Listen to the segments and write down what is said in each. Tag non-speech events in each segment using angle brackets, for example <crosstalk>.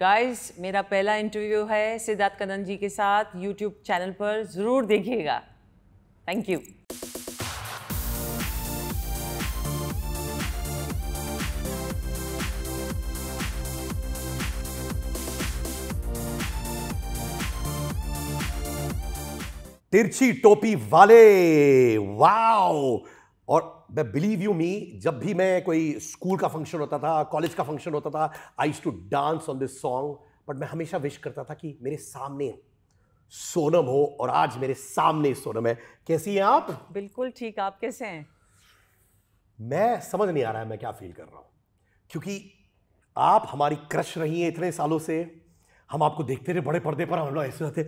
Guys मेरा पहला interview है सिद्धार्थ कदन जी के साथ यूट्यूब चैनल पर ज़रूर देखिएगा थैंक यू तिरछी टोपी वाले वाओ और मैं बिलीव यू मी जब भी मैं कोई स्कूल का फंक्शन होता था कॉलेज का फंक्शन होता था I to dance on this song but मैं हमेशा विश करता था कि मेरे सामने सोनम हो और आज मेरे सामने सोनम है कैसी हैं आप बिल्कुल ठीक आप कैसे हैं मैं समझ नहीं आ रहा है मैं क्या फील कर रहा हूं क्योंकि आप हमारी क्रश रही हैं इतने सालों से हम आपको देखते रहे बड़े पर्दे पर हम लोग ऐसे होते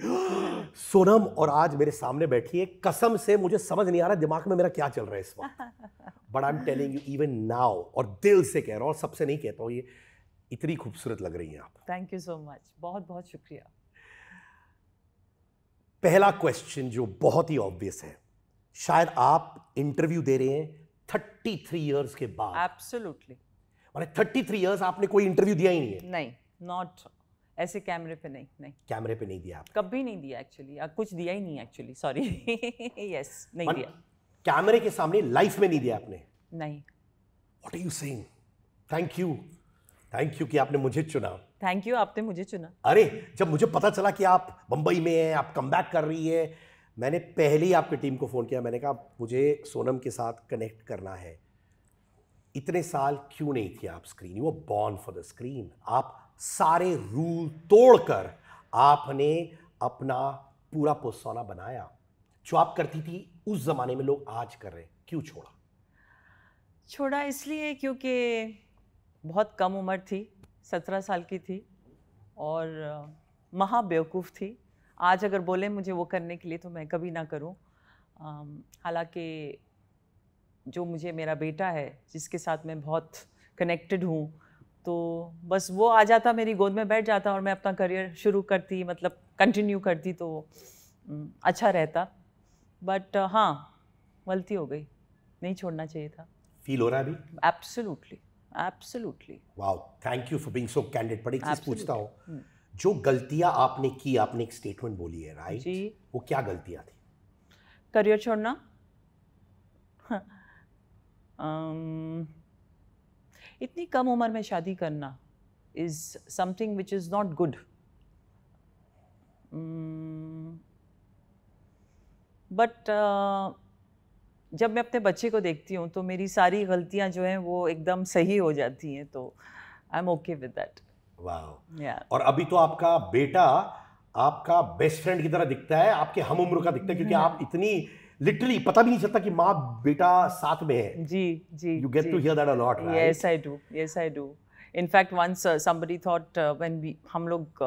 सोनम और आज मेरे सामने बैठी है कसम से मुझे समझ नहीं आ रहा दिमाग में मेरा क्या चल रहा है इस वक्त but I am telling you even now और दिल से कह रहा हूँ और सबसे नहीं कहता हूँ ये इतनी खूबसूरत लग रही हैं आप थैंक यू सो मच बहुत बहुत शुक्रिया पहला क्वेश्चन जो बहुत ही ऑब्वियस है शायद आप इंटरव्यू दे रहे हैं थर्टी थ्री ईयर्स के बाद एब्सोल्युटली मैंने थर्टी थ्री ईयर्स आपने कोई इंटरव्यू दिया ही नहीं है नहीं नॉट ऐसे कैमरे पे नहीं नहीं कैमरे पे नहीं दिया आप कभी नहीं दिया एक्चुअली कुछ दिया ही नहीं एक्चुअली सॉरी यस नहीं दिया कैमरे के सामने लाइफ में नहीं दिया आपने नहीं what are you saying thank you thank you कि आपने मुझे चुना थैंक यू आपने मुझे चुना अरे जब मुझे पता चला कि आप बम्बई में हैं आप कम कर रही है मैंने पहले ही आपकी टीम को फ़ोन किया मैंने कहा मुझे सोनम के साथ कनेक्ट करना है इतने साल क्यों नहीं थी आप screen you were born for the screen आप सारे रूल तोड़कर आपने अपना पूरा पोस्ताना बनाया जो आप करती थी उस ज़माने में लोग आज कर रहे हैं क्यों छोड़ा छोड़ा इसलिए क्योंकि बहुत कम उम्र थी सत्रह साल की थी और महाबेवकूफ़ थी आज अगर बोले मुझे वो करने के लिए तो मैं कभी ना करूं हालांकि जो मुझे मेरा बेटा है जिसके साथ मैं बहुत कनेक्टेड हूँ तो बस वो आ जाता मेरी गोद में बैठ जाता और मैं अपना करियर शुरू करती मतलब कंटिन्यू करती तो अच्छा रहता बट हाँ गलती हो गई नहीं छोड़ना चाहिए था फील हो रहा है अभी absolutely absolutely wow thank you for being so candid पर एक चीज पूछता हूँ हम्म। जो गलतियाँ आपने की आपने एक स्टेटमेंट बोली है राइट जी वो क्या गलतियाँ थी करियर छोड़ना um, <laughs> इतनी कम उम्र में शादी करना is something which is not good but जब मैं अपने बच्चे को देखती हूँ तो मेरी सारी गलतियाँ जो हैं वो एकदम सही हो जाती हैं तो I am okay with that और अभी तो आपका बेटा आपका बेस्ट फ्रेंड की तरह दिखता है आपके हम उम्र का दिखता है क्योंकि आप <laughs> इतनी लिटरली पता भी नहीं चलता कि माँ बेटा साथ में है जी जी you get to hear that a lot yes I do yes I do in fact once somebody thought when we हम लोग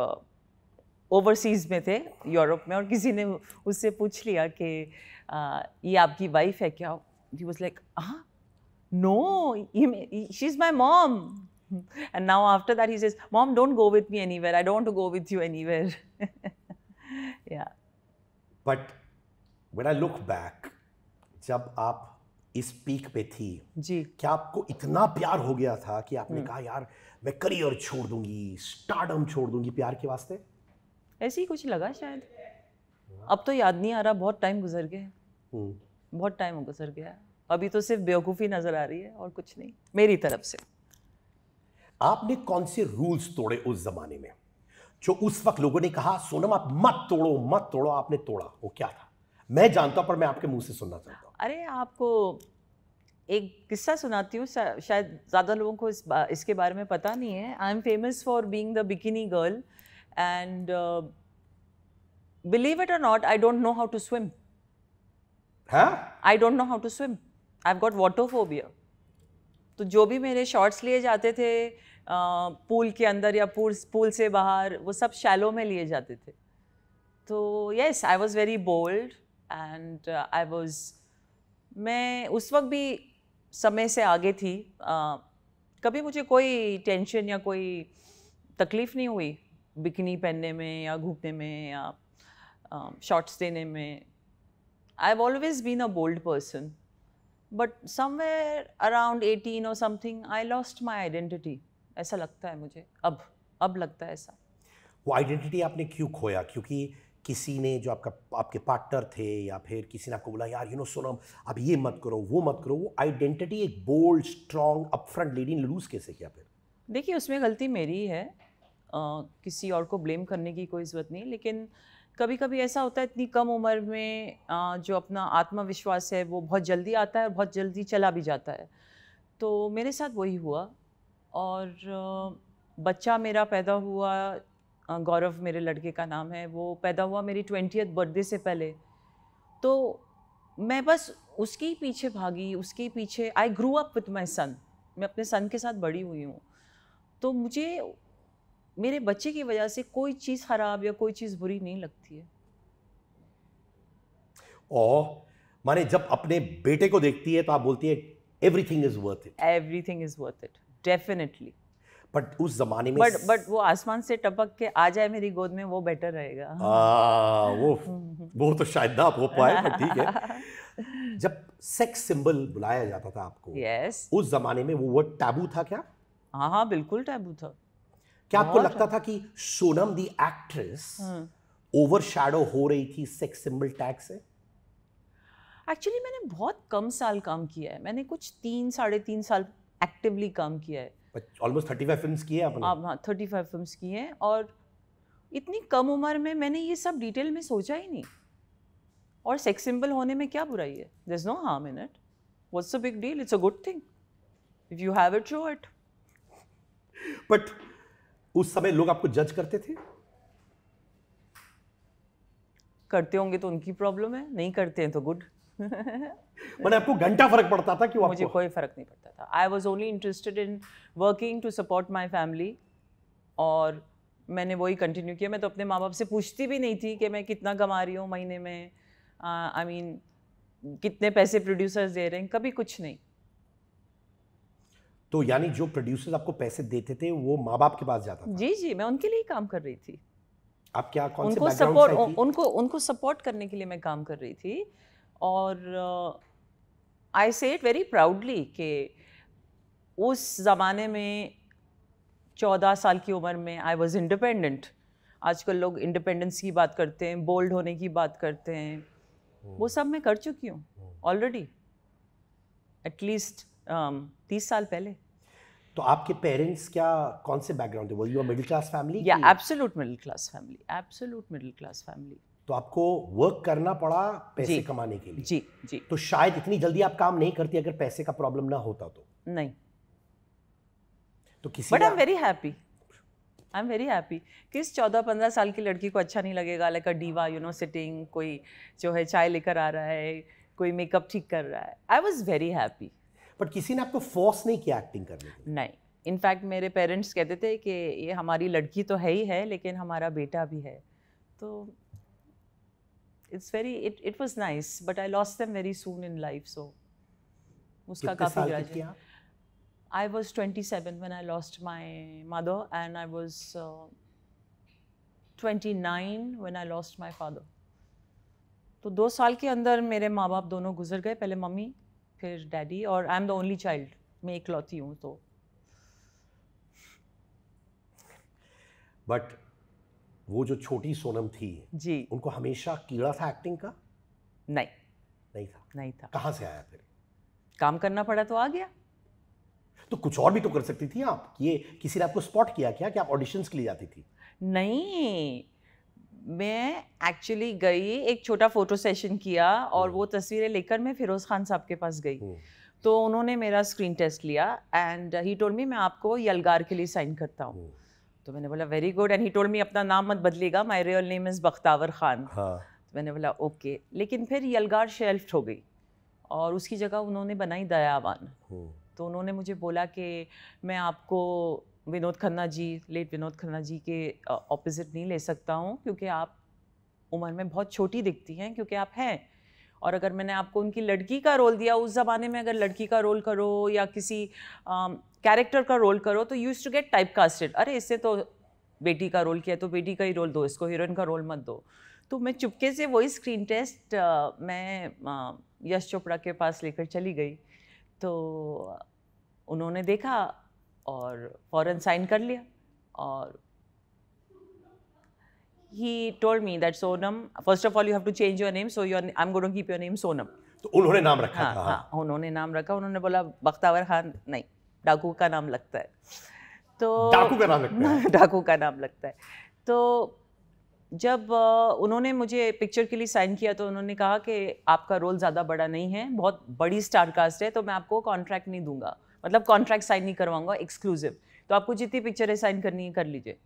ओवरसीज uh, में थे यूरोप में और किसी ने उससे पूछ लिया कि uh, ये आपकी वाइफ है क्या ही वाज लाइक हां no she is my mom and now after that he says mom don't go with me anywhere I don't to go with you anywhere yeah but when I look back जब आप इस peak पे थी जी क्या आपको इतना प्यार हो गया था कि आपने हम्म। कहा यार मैं करियर छोड़ दूंगी स्टार्डम छोड़ दूंगी प्यार के वास्ते ऐसे ही कुछ लगा शायद अब तो याद नहीं आ रहा बहुत टाइम गुजर गया हम्म। बहुत टाइम गुजर गया अभी तो सिर्फ बेवकूफ़ी नज़र आ रही है और कुछ नहीं मेरी तरफ से आपने कौन से रूल्स तोड़े उस ज़माने में जो उस वक्त लोगों ने कहा सोनम आप मत तोड़ो मत तोड़ो आपने तोड़ा वो क्या था मैं जानता हूँ पर मैं आपके मुंह से सुनना चाहता हूँ अरे आपको एक किस्सा सुनाती हूँ शायद ज़्यादा लोगों को इस बा, इसके बारे में पता नहीं है I am famous for being the bikini girl and believe it or not I don't know how to swim I don't know how to swim I got got phobia तो जो भी मेरे शॉर्ट्स लिए जाते थे पूल के अंदर या पूल पूल से बाहर वो सब शैलो में लिए जाते थे तो yes I was very bold and I was मैं उस वक्त भी समय से आगे थी कभी मुझे कोई टेंशन या कोई तकलीफ़ नहीं हुई बिकनी पहनने में या घूमने में या शॉर्ट्स देने में I have always been a bold person but somewhere around eighteen or something I lost my identity ऐसा लगता है मुझे अब अब लगता है ऐसा वो आइडेंटिटी आपने क्यों खोया क्योंकि किसी ने जो आपका आपके पार्टनर थे या फिर किसी ने आपको बोला यार यू नो सोनम आप ये मत करो वो मत करो वो आइडेंटिटी एक बोल्ड स्ट्रॉन्ग अपफ्रंट लेडी ने लूज़ कैसे किया फिर देखिए उसमें गलती मेरी है आ, किसी और को ब्लेम करने की कोई ज़रूरत नहीं लेकिन कभी कभी ऐसा होता है इतनी कम उम्र में आ, जो अपना आत्मविश्वास है वो बहुत जल्दी आता है और बहुत जल्दी चला भी जाता है तो मेरे साथ वही हुआ और बच्चा मेरा पैदा हुआ गौरव मेरे लड़के का नाम है वो पैदा हुआ मेरी ट्वेंटियथ बर्थडे से पहले तो मैं बस उसके ही पीछे भागी उसके ही पीछे आई ग्रू अप विथ माई सन मैं अपने सन के साथ बड़ी हुई हूँ तो मुझे मेरे बच्चे की वजह से कोई चीज़ खराब या कोई चीज़ बुरी नहीं लगती है ओ, माने जब अपने बेटे को देखती है तो आप बोलती है everything is worth it everything is worth it definitely but उस जमाने में बट बट वो आसमान से टपक के आ जाए मेरी गोद में वो बेटर रहेगा वो वो तो शायद ना हो पाए बट ठीक है <laughs> जब सेक्स सिंबल बुलाया जाता था आपको यस yes. उस जमाने में वो वर्ड टैबू था क्या हाँ हाँ बिल्कुल टैबू था क्या आपको लगता था कि Sonam the actress overshadow हो रही थी सेक्स सिंबल टैग से एक्चुअली मैंने बहुत कम साल काम किया है मैंने कुछ तीन साढ़े तीन साल एक्टिवली काम किया है ऑलमोस्ट थर्टी फाइव फिल्म की है आपने आप हाँ थर्टी फाइव फिल्म की हैं और इतनी कम उम्र में मैंने ये सब डिटेल में सोचा ही नहीं और सेक्स सिंबल होने में क्या बुराई है there is no harm in it what's a big deal it's a good thing if you have it show it but उस समय लोग आपको जज करते थे करते होंगे तो उनकी प्रॉब्लम है नहीं करते हैं तो गुड <laughs> मैंने आपको घंटा फर्क पड़ता था कि वो मुझे कोई फर्क नहीं पड़ता था I was only interested in working to support my family और मैंने वही कंटिन्यू किया मैं तो अपने माँ बाप से पूछती भी नहीं थी कि मैं कितना कमा रही हूँ महीने में I uh, mean I mean, कितने पैसे प्रोड्यूसर्स दे रहे हैं कभी कुछ नहीं तो यानी जो प्रोड्यूसर्स आपको पैसे देते थे वो माँ बाप के पास जाता था जी जी मैं उनके लिए काम कर रही थी आप क्या कौन उनको सपोर्ट उनको उनको सपोर्ट करने के लिए मैं काम कर रही थी और आई से इट वेरी प्राउडली कि उस ज़माने में चौदह साल की उम्र में आई वॉज़ इंडिपेंडेंट आजकल लोग इंडिपेंडेंस की बात करते हैं बोल्ड होने की बात करते हैं hmm. वो सब मैं कर चुकी हूँ ऑलरेडी एटलीस्ट um, तीस साल पहले तो आपके पेरेंट्स क्या कौन से बैकग्राउंड थे वो यू मिडिल क्लास फैमिली या absolute middle class family absolute middle class family तो आपको वर्क करना पड़ा पैसे कमाने के लिए जी जी तो शायद इतनी जल्दी आप काम नहीं करती अगर पैसे का प्रॉब्लम ना होता तो नहीं तो किसी but I am very happy I am very happy किस चौदह पंद्रह साल की लड़की को अच्छा नहीं लगेगा like a diva you know sitting कोई जो है चाय लेकर आ रहा है कोई मेकअप ठीक कर रहा है I was very happy but किसी ने आपको फोर्स नहीं किया एक्टिंग करने नहीं इनफैक्ट मेरे पेरेंट्स कहते थे कि ये हमारी लड़की तो है ही है लेकिन हमारा बेटा भी है तो it's very it, it was nice but I lost them very soon in life so I was 27 when I lost my mother, and I was uh, 29 when I lost my father. तो दो साल के अंदर मेरे माँ बाप दोनों गुजर गए पहले मम्मी फिर डैडी और I am the only child मैं इकलौती हूँ तो बट वो जो छोटी सोनम थी जी उनको हमेशा कीड़ा था एक्टिंग का नहीं नहीं था नहीं था कहाँ से आया फिर काम करना पड़ा तो आ गया तो कुछ और भी तो कर सकती थी आप ये किसी ने आपको स्पॉट किया क्या कि आप ऑडिशंस के लिए जाती थी नहीं मैं एक्चुअली गई एक छोटा फोटो सेशन किया और हम्म। वो तस्वीरें लेकर मैं फिरोज़ खान साहब के पास गई हम्म। तो उन्होंने मेरा स्क्रीन टेस्ट लिया एंड ही टोल्ड मी मैं आपको यलगार के लिए साइन करता हूँ हम्म। तो मैंने बोला very good and he told me अपना नाम मत बदलेगा my real name is Bakhtawar Khan हाँ. तो मैंने बोला ओके लेकिन फिर यलगार शेल्फ हो गई और उसकी जगह उन्होंने बनाई दयावान तो उन्होंने मुझे बोला कि मैं आपको विनोद खन्ना जी लेट विनोद खन्ना जी के ऑपोजिट नहीं ले सकता हूँ क्योंकि आप उम्र में बहुत छोटी दिखती हैं क्योंकि आप हैं और अगर मैंने आपको उनकी लड़की का रोल दिया उस ज़माने में अगर लड़की का रोल करो या किसी कैरेक्टर का रोल करो तो used to get type casted अरे इससे तो बेटी का रोल किया तो बेटी का ही रोल दो इसको हीरोइन का रोल मत दो तो मैं चुपके से वही स्क्रीन टेस्ट आ, मैं यश चोपड़ा के पास लेकर चली गई तो उन्होंने देखा और फ़ौरन साइन कर लिया और he told me that Sonam, first of all, you have to change your name, so your, I'm going to keep your name Sonam. तो उन्होंने नाम रखा हाँ, था हाँ, हाँ, उन्होंने नाम रखा उन्होंने बोला बख्तावर खान नहीं डाकू का नाम लगता है तो डाकू का नाम लगता है <laughs> डाकू का नाम लगता है तो जब उन्होंने मुझे पिक्चर के लिए साइन किया तो उन्होंने कहा कि आपका रोल ज़्यादा बड़ा नहीं है बहुत बड़ी स्टार कास्ट है तो मैं आपको कॉन्ट्रैक्ट नहीं दूंगा मतलब कॉन्ट्रैक्ट साइन नहीं करवाऊंगा एक्सक्लूसिव तो आपको जितनी पिक्चरें साइन करनी है कर लीजिए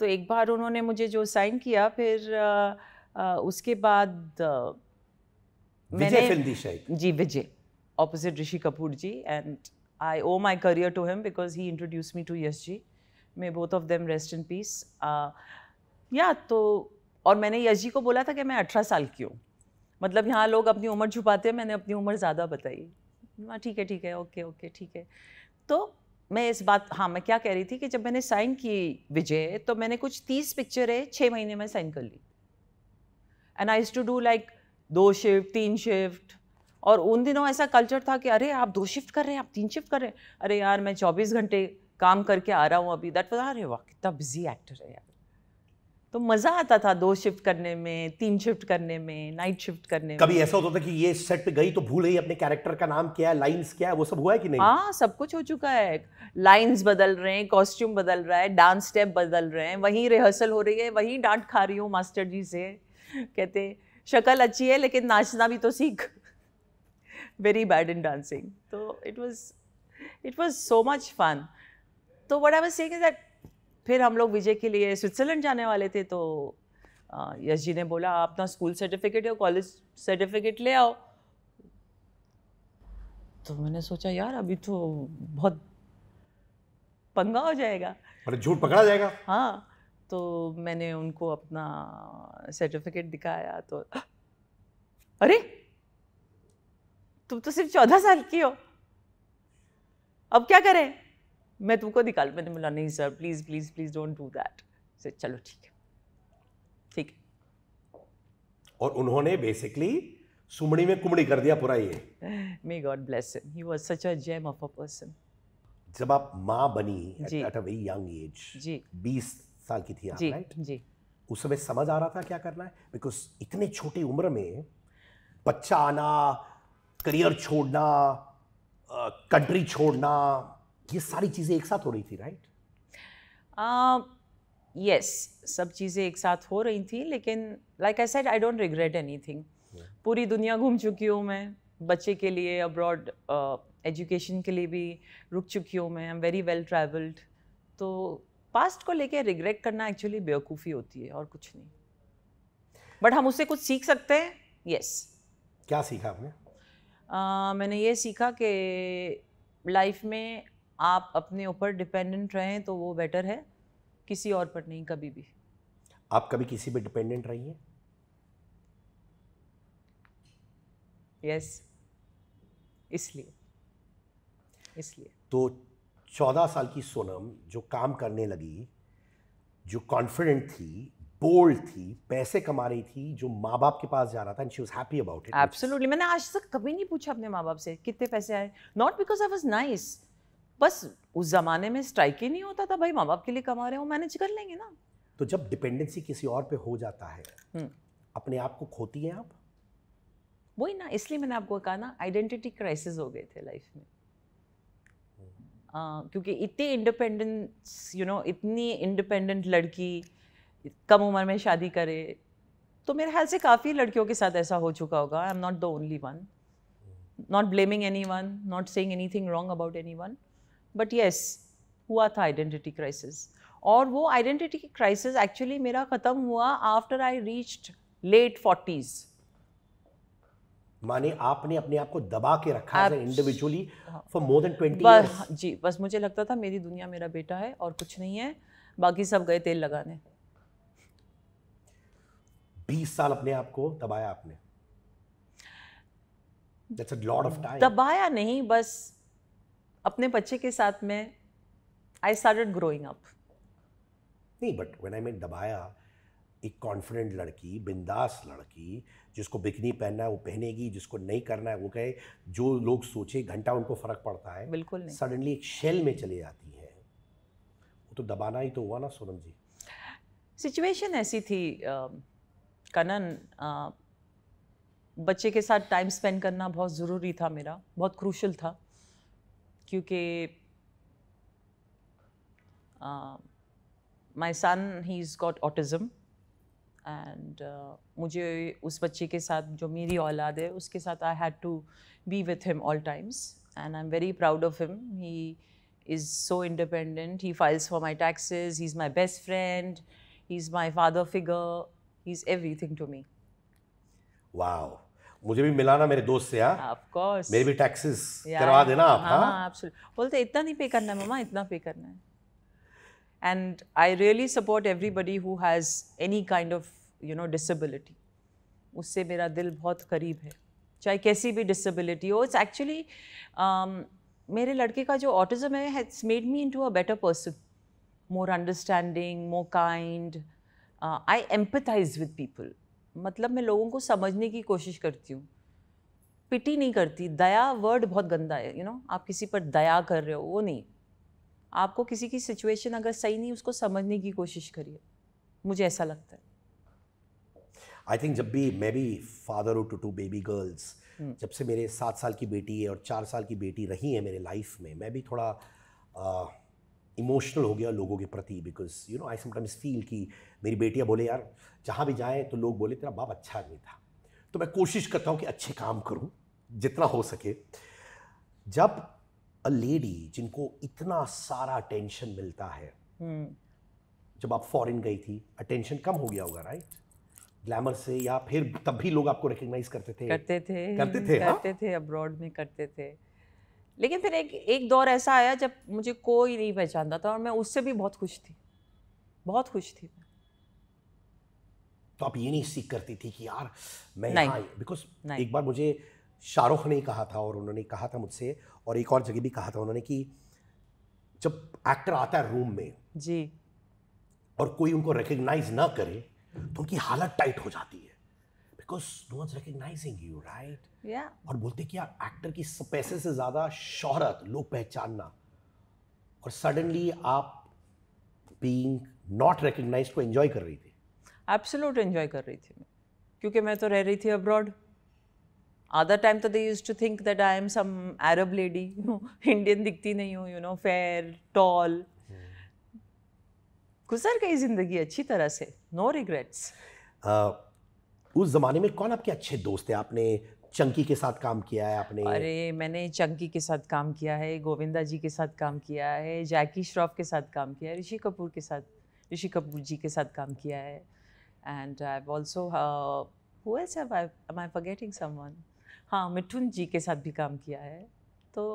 तो एक बार उन्होंने मुझे जो साइन किया फिर आ, आ, उसके बाद Vijay ji Vijay opposite Rishi Kapoor ji and I owe my career to him because he introduced me to Yash ji may both of them rest in peace yeah तो और मैंने यश जी को बोला था कि मैं अठारह साल की हूँ मतलब यहाँ लोग अपनी उम्र छुपाते हैं मैंने अपनी उम्र ज़्यादा बताई हाँ ठीक है ठीक है ओके ओके ठीक है तो मैं इस बात हाँ मैं क्या कह रही थी कि जब मैंने साइन की विजय तो मैंने कुछ तीस पिक्चरें छः महीने में साइन कर ली and I to do like दो शिफ्ट तीन शिफ्ट और उन दिनों ऐसा कल्चर था कि अरे आप दो शिफ्ट कर रहे हैं आप तीन शिफ्ट कर रहे हैं अरे यार मैं चौबीस घंटे काम करके आ रहा हूँ अभी दैट वॉज अरे वाह कितना बिजी एक्टर है यार तो मज़ा आता था दो शिफ्ट करने में तीन शिफ्ट करने में नाइट शिफ्ट करने कभी में कभी ऐसा होता था कि ये सेट पे गई तो भूल गई अपने कैरेक्टर का नाम क्या है लाइंस क्या है वो सब हुआ है कि नहीं हाँ सब कुछ हो चुका है लाइंस बदल रहे हैं कॉस्ट्यूम बदल रहा है डांस स्टेप बदल रहे हैं वहीं रिहर्सल हो रही है वहीं डांट खा रही हूँ मास्टर जी से कहते शक्ल अच्छी है लेकिन नाचना भी तो सीख वेरी बैड इन डांसिंग तो it was it was so much fun तो what I was saying that फिर हम लोग विजय के लिए स्विट्ज़रलैंड जाने वाले थे तो यश जी ने बोला आप ना स्कूल सर्टिफिकेट या कॉलेज सर्टिफिकेट ले आओ तो मैंने सोचा यार अभी तो बहुत पंगा हो जाएगा अरे झूठ पकड़ा जाएगा हाँ तो मैंने उनको अपना सर्टिफिकेट दिखाया तो अरे तुम तो सिर्फ चौदह साल की हो अब क्या करें मैं तुमको निकाल मैंने बोला नहीं sir please please please don't do that sir चलो ठीक है ठीक और उन्होंने बेसिकली सुमड़ी में कुमड़ी कर दिया पूरा ये may God bless him he was such a gem of a person जब आप माँ बनी at a very young age जी बीस साल की थी आप जी, right? जी उस समय समझ आ रहा था क्या करना है बिकॉज इतने छोटी उम्र में बच्चा आना करियर छोड़ना कंट्री छोड़ना ये सारी चीज़ें एक साथ हो रही थी राइट यस सब चीज़ें एक साथ हो रही थी लेकिन like I said I don't regret anything पूरी दुनिया घूम चुकी हूँ मैं बच्चे के लिए अब्रॉड एजुकेशन uh, के लिए भी रुक चुकी हूँ मैं I am very well travelled तो पास्ट को लेके रिग्रेट करना एक्चुअली बेवकूफ़ी होती है और कुछ नहीं बट हम उससे कुछ सीख सकते हैं यस yes. क्या सीखा आपने uh, मैंने ये सीखा कि लाइफ में आप अपने ऊपर डिपेंडेंट रहें तो वो बेटर है किसी और पर नहीं कभी भी आप कभी किसी पर डिपेंडेंट रही हैं यस इसलिए इसलिए तो चौदह साल की सोनम जो काम करने लगी जो कॉन्फिडेंट थी बोल्ड थी पैसे कमा रही थी जो माँ बाप के पास जा रहा था and she was happy about it absolutely मैंने आज तक कभी नहीं पूछा अपने माँ बाप से कितने पैसे आए not because I was nice बस उस ज़माने में स्ट्राइक ही नहीं होता था भाई माँ बाप के लिए कमा रहे हो मैनेज कर लेंगे ना तो जब डिपेंडेंसी किसी और पे हो जाता है हम्म। अपने आप को खोती है आप वही ना इसलिए मैंने आपको कहा ना आइडेंटिटी क्राइसिस हो गए थे लाइफ में हम्म। आ, क्योंकि इतनी इंडिपेंडेंस यू नो इतनी इंडिपेंडेंट लड़की कम उम्र में शादी करे तो मेरे ख्याल से काफ़ी लड़कियों के साथ ऐसा हो चुका होगा I am not the only one not blaming anyone not saying anything wrong about anyone but yes हुआ था आइडेंटिटी क्राइसिस और वो आइडेंटिटी क्राइसिस एक्चुअली मेरा ख़त्म हुआ after I reached late forties माने आपने अपने आप को दबा के रखा है individually for more than twenty जी बस मुझे लगता था मेरी दुनिया मेरा बेटा है और कुछ नहीं है बाकी सब गए तेल लगाने बीस साल अपने आप को दबाया आपने दबाया नहीं बस अपने बच्चे के साथ में आई स्टार्टेड ग्रोइंग अप नहीं बट व्हेन आई मीन दबाया एक कॉन्फिडेंट लड़की बिंदास लड़की जिसको बिकनी पहनना है वो पहनेगी जिसको नहीं करना है वो कहे जो लोग सोचे घंटा उनको फ़र्क पड़ता है बिल्कुल नहीं सडनली एक शेल में चले जाती है वो तो दबाना ही तो हुआ ना सोनम जी सिचुएशन ऐसी थी कनन बच्चे के साथ टाइम स्पेंड करना बहुत ज़रूरी था मेरा बहुत क्रूशल था kyunki uh, my son he's got autism and mujhe us bachche ke saath i had to be with him all times and i'm very proud of him he is so independent he files for my taxes he's my best friend he's my father figure he's everything to me wow मुझे भी मिलाना मेरे दोस्त से हाँ मेरे भी taxes करवा देना आप हाँ, हाँ बोलते इतना नहीं पे करना है मामा इतना पे करना है and I really support everybody who has any kind of you know disability उससे मेरा दिल बहुत करीब है चाहे कैसी भी डिसबिलिटी हो इट्स एक्चुअली um, मेरे लड़के का जो ऑटिज़म है made me into a better person more understanding more kind I empathise with people मतलब मैं लोगों को समझने की कोशिश करती हूँ पिटी नहीं करती दया वर्ड बहुत गंदा है यू you नो know? आप किसी पर दया कर रहे हो वो नहीं आपको किसी की सिचुएशन अगर सही नहीं उसको समझने की कोशिश करिए मुझे ऐसा लगता है आई थिंक जब भी मैं भी फादर हो टू टू बेबी गर्ल्स जब से मेरे सात साल की बेटी है और चार साल की बेटी रही है मेरे लाइफ में मैं भी थोड़ा इमोशनल हो गया लोगों के प्रति because you know I sometimes feel कि मेरी बेटियाँ बोले यार जहाँ भी जाएँ तो लोग बोले तेरा बाप अच्छा आदमी था तो मैं कोशिश करता हूँ कि अच्छे काम करूँ जितना हो सके जब अ लेडी जिनको इतना सारा अटेंशन मिलता है hmm. जब आप फॉरेन गई थी अटेंशन कम हो गया होगा राइट ग्लैमर से या फिर तब भी लोग आपको रिकग्नाइज करते थे करते थे करते थे हाँ? करते थे अब्रॉड में करते थे लेकिन फिर एक एक दौर ऐसा आया जब मुझे कोई नहीं पहचानता था और मैं उससे भी बहुत खुश थी बहुत खुश थी मैं तो आप ये नहीं सीख करती थी कि यार मैं बिकॉज एक बार मुझे शाहरुख ने कहा था और उन्होंने कहा था मुझसे और एक और जगह भी कहा था उन्होंने कि जब एक्टर आता है रूम में जी और कोई उनको रिकग्नाइज ना करे तो उनकी हालत टाइट हो जाती है because no one's recognizing you, right? Yeah. और बोलते कि यार एक्टर की पैसे से ज़्यादा शोहरत लोग पहचानना और सडनली आप बींग नॉट रिकग्नाइज को एंजॉय कर रही थी एब्सोलूट एंजॉय कर रही थी मैं क्योंकि मैं तो रह रही थी अब्रॉड आधा टाइम तो they used to think that I am some Arab lady Indian दिखती नहीं हूँ यू नो फेयर टॉल गुजर गई जिंदगी अच्छी तरह से नो no रिग्रेट्स उस ज़माने में कौन आपके अच्छे दोस्त हैं आपने चंकी के साथ काम किया है आपने अरे मैंने चंकी के साथ काम किया है गोविंदा जी के साथ काम किया है जैकी श्रॉफ के साथ काम किया है ऋषि कपूर के साथ ऋषि कपूर जी के साथ काम किया है and I also who else have I am I forgetting someone हाँ मिठुन जी के साथ भी काम किया है तो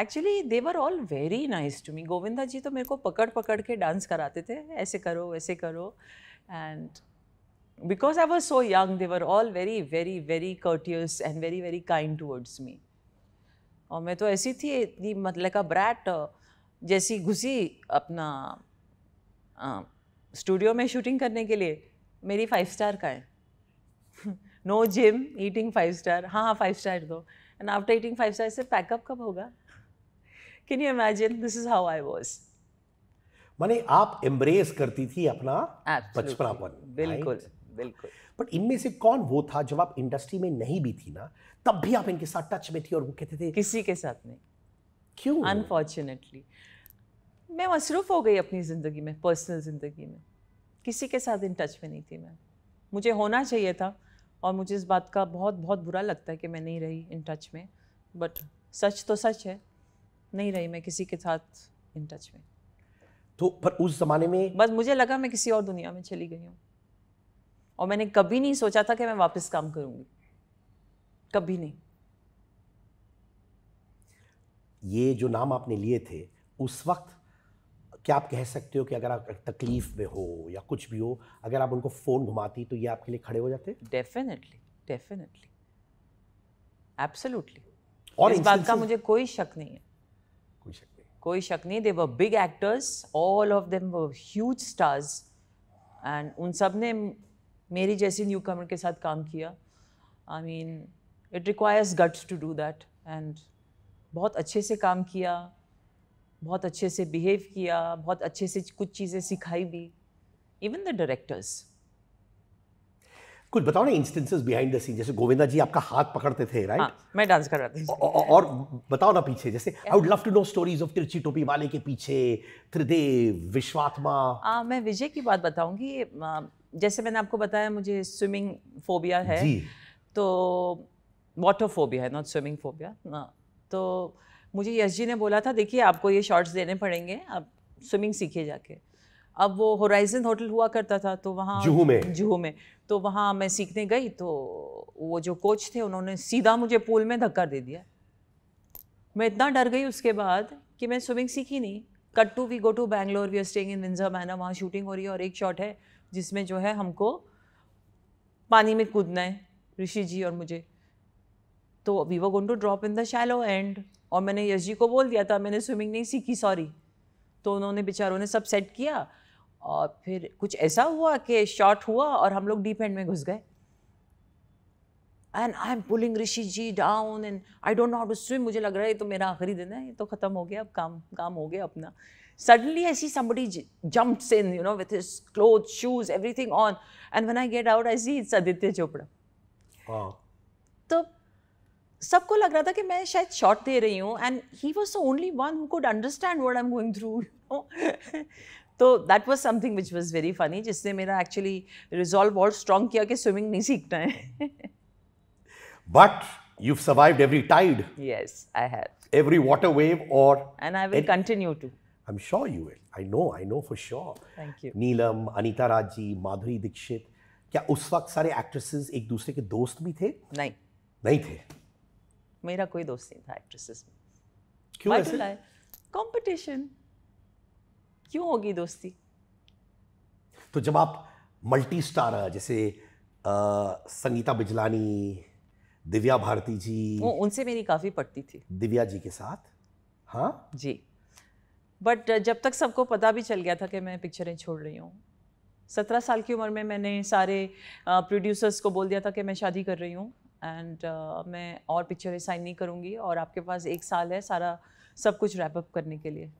actually they were all very nice to me Govinda ji तो मेरे को पकड़ पकड़ के डांस कराते थे ऐसे करो वैसे करो and because I was so young, they were all very, very, very courteous and very, very kind towards me. और मैं तो ऐसी थी इतनी मतलब का ब्रैट जैसी घुसी अपना स्टूडियो में शूटिंग करने के लिए मेरी फाइव स्टार का है no gym eating five star हाँ हाँ फाइव स्टार दो and after eating five star से पैकअप कब होगा can you imagine this is how I was मैंने आप एम्ब्रेस करती थी अपना बचपनापन बिल्कुल right? बिल्कुल बट इनमें से कौन वो था जब आप इंडस्ट्री में नहीं भी थी ना तब भी आप इनके साथ टच में थी और वो कहते थे किसी के साथ नहीं क्यों अनफॉर्चुनेटली मैं मसरूफ हो गई अपनी ज़िंदगी में पर्सनल ज़िंदगी में किसी के साथ इन टच में नहीं थी मैं मुझे होना चाहिए था और मुझे इस बात का बहुत बहुत बुरा लगता है कि मैं नहीं रही इन टच में बट सच तो सच है नहीं रही मैं किसी के साथ इन टच में तो पर उस जमाने में बस मुझे लगा मैं किसी और दुनिया में चली गई हूँ और मैंने कभी नहीं सोचा था कि मैं वापस काम करूंगी कभी नहीं ये जो नाम आपने लिए थे उस वक्त क्या आप कह सकते हो कि अगर आप तकलीफ में हो या कुछ भी हो अगर आप उनको फ़ोन घुमाती तो ये आपके लिए खड़े हो जाते डेफिनेटली डेफिनेटली एब्सोल्युटली और इस बात का मुझे कोई शक नहीं है कोई शक नहीं कोई शक नहीं they were big actors all of them were huge stars and उन सब ने मेरी जैसी न्यू कमर के साथ काम किया I mean it requires guts to do that and बहुत अच्छे से काम किया बहुत अच्छे से बिहेव किया बहुत अच्छे से कुछ चीज़ें सिखाई भी इवन द डायरेक्टर्स कुछ बताओ ना इंस्टेंसेस बिहाइंड द सीन जैसे गोविंदा जी आपका हाथ पकड़ते थे राइट हाँ, मैं डांस कर रहा था औ, और बताओ ना पीछे जैसे I would love to know stories of तिरछी टोपी वाले के पीछे त्रिदेव विश्वात्मा आ, मैं विजय की बात बताऊंगी जैसे मैंने आपको बताया मुझे स्विमिंग फोबिया है तो वाटर फोबिया है नॉट स्विमिंग फोबिया ना तो मुझे यश जी ने बोला था देखिए आपको ये शॉर्ट्स देने पड़ेंगे आप स्विमिंग सीखिए जाके अब वो होराइजन होटल हुआ करता था तो वहाँ जुहू में जुहू में तो वहाँ मैं सीखने गई तो वो जो कोच थे उन्होंने सीधा मुझे पूल में धक्का दे दिया मैं इतना डर गई उसके बाद कि मैं स्विमिंग सीखी नहीं cut to we go to Bangalore we are staying in Windsor Manor वहाँ शूटिंग हो रही है और एक शॉट है जिसमें जो है हमको पानी में कूदना है ऋषि जी और मुझे तो we were going to drop in the shallow end और मैंने यश जी को बोल दिया था मैंने स्विमिंग नहीं सीखी सॉरी तो उन्होंने बेचारों ने सब सेट किया और फिर कुछ ऐसा हुआ कि शॉर्ट हुआ और हम लोग डीप एंड में घुस गए and I am pulling Rishi ji down and I don't know how to swim मुझे लग रहा है ये तो मेरा आखिरी दिन है ये तो ख़त्म हो गया अब काम काम हो गया अपना Suddenly I see somebody jumps in, you know, with his clothes, shoes, everything on. And when I get out, I see it's Aditya Chopra. Wow. So, सबको लग रहा था कि मैं शायद शॉट दे रही हूँ and he was the only one who could understand word I am going through तो that was something which was very funny जिसने मेरा एक्चुअली रिजॉल्व और स्ट्रॉन्ग किया कि स्विमिंग नहीं सीखना है but <laughs> You've survived every tide. Yes, I have. Every water wave or. And I will continue to. I'm sure you will. I know, I know for sure. Thank you. Neelam Anita Raj Madhuri Madhuri Dixit क्या उस वक्त सारे actresses एक दूसरे के दोस्त भी थे नहीं नहीं थे मेरा कोई दोस्त नहीं था एक्ट्रेसेस में क्यों ऐसे कंपटीशन क्यों होगी दोस्ती तो जब आप मल्टी स्टार जैसे आ, संगीता बिजलानी दिव्या भारती जी उनसे मेरी काफ़ी पड़ती थी दिव्या जी के साथ हाँ जी बट uh, जब तक सबको पता भी चल गया था कि मैं पिक्चरें छोड़ रही हूँ सत्रह साल की उम्र में मैंने सारे प्रोड्यूसर्स को बोल दिया था कि मैं शादी कर रही हूँ एंड मैं और पिक्चरें साइन नहीं करूँगी और आपके पास एक साल है सारा सब कुछ रैप अप करने के लिए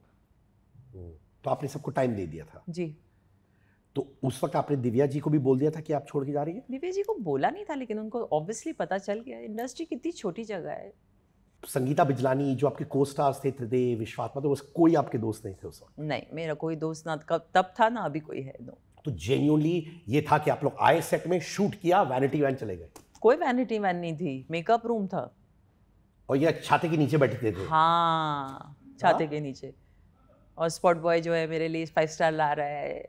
तो आपने सबको टाइम दे दिया था जी तो उस वक्त आपने दिव्या जी को भी बोल दिया था कि आप छोड़ के जा रही है दिव्या जी को बोला नहीं था लेकिन उनको ऑब्वियसली पता चल गया इंडस्ट्री कितनी छोटी जगह है संगीता बिजलानी जो आपके को स्टार्स थे त्रिदेव विश्वात्मा तो बस कोई आपके दोस्त नहीं थे उस वक्त नहीं मेरा कोई दोस्त ना कब तब था ना अभी कोई है नो तो जेन्यूनली ये था कि आप लोग आए सेट में शूट किया वैनिटी वैन चले गए कोई वैनिटी वैन नहीं थी मेकअप रूम था और ये छाते के नीचे बैठते थे हाँ छाते हाँ? के नीचे और स्पॉट बॉय जो है मेरे लिए फाइव स्टार ला रहा है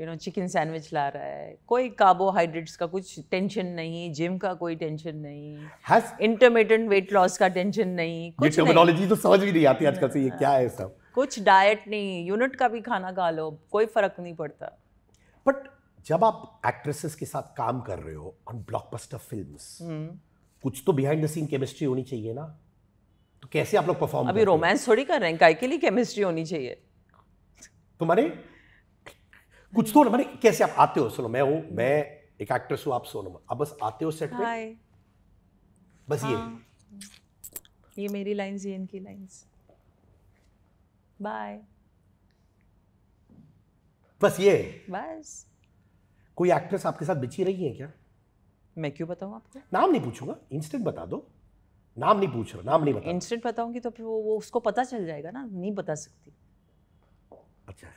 यू नो चिकन सैंडविच ला रहा है कोई कार्बोहाइड्रेट्स का कुछ टेंशन नहीं जिम का कोई टेंशन नहीं इंटरमीडियंट वेट लॉस का टेंशन नहीं कुछ नहीं। तो समझ भी नहीं आती आजकल से ये क्या है सब कुछ डाइट नहीं यूनिट का भी खाना खा लो कोई फर्क नहीं पड़ता बट जब आप एक्ट्रेसेस के साथ काम कर रहे हो ऑन ब्लॉकबस्टर फिल्म्स कुछ तो बिहाइंड द सीन केमिस्ट्री होनी चाहिए ना तो कैसे आप लोग परफॉर्म अभी रोमांस थोड़ी कर रहे हैं काय के लिए केमिस्ट्री होनी चाहिए तुम्हारे कुछ तो ना मैंने कैसे आप आते हो सुनो मैं हूं मैं एक एक्ट्रेस हूं आप सोनम अब बस आते हो सेट पे हाय बस हाँ. ये ये मेरी लाइंस ये इनकी लाइंस बाय बस ये बस कोई एक्ट्रेस आपके साथ बिची रही है क्या मैं क्यों बताऊं आपको नाम नहीं पूछूंगा इंस्टेंट बता दो नाम नहीं पूछ रहा नाम नहीं बता इंस्टेंट बताऊंगी तो फिर वो, वो उसको पता चल जाएगा ना नहीं बता सकती अच्छा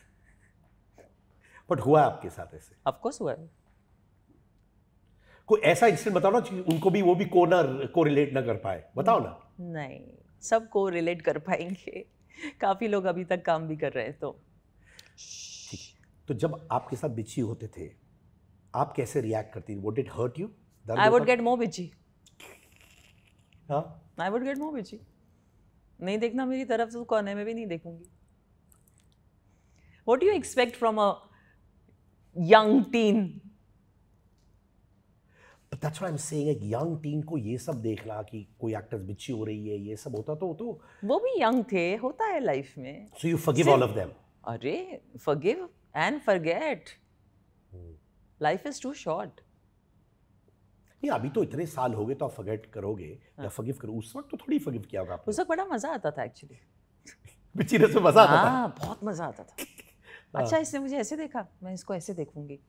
बट हुआ आपके साथ ऐसे ऑफकोर्स हुआ है कोई ऐसा इंसिडेंट बताओ ना उनको भी वो भी को ना को रिलेट ना कर पाए बताओ ना नहीं सब को रिलेट कर पाएंगे काफ़ी लोग अभी तक काम भी कर रहे हैं तो ठीक तो जब आपके साथ बिच्छी होते थे आप कैसे रिएक्ट करती थी won't it hurt you I would get more bitchy हाँ आई वुड गेट मोर बिच्छी नहीं देखना मेरी तरफ से तो कोने में भी नहीं देखूंगी what you expect from a young teen. But that's what I'm saying. एक young teen को ये सब देखना कि कोई actors बिच्छी हो रही है ये सब होता तो तो वो भी young थे होता है life में. So you forgive all of them. अरे forgive and forget. Life is too short. नहीं अभी तो इतने साल हो गए तो आप फगेट करोगे या फगिव हाँ। करो उस वक्त तो थोड़ी फगिव किया होगा उस वक्त बड़ा मजा आता था एक्चुअली बिच्ची रस में मजा आता था हाँ, बहुत मजा आता था अच्छा हाँ। इसने मुझे ऐसे देखा मैं इसको ऐसे देखूंगी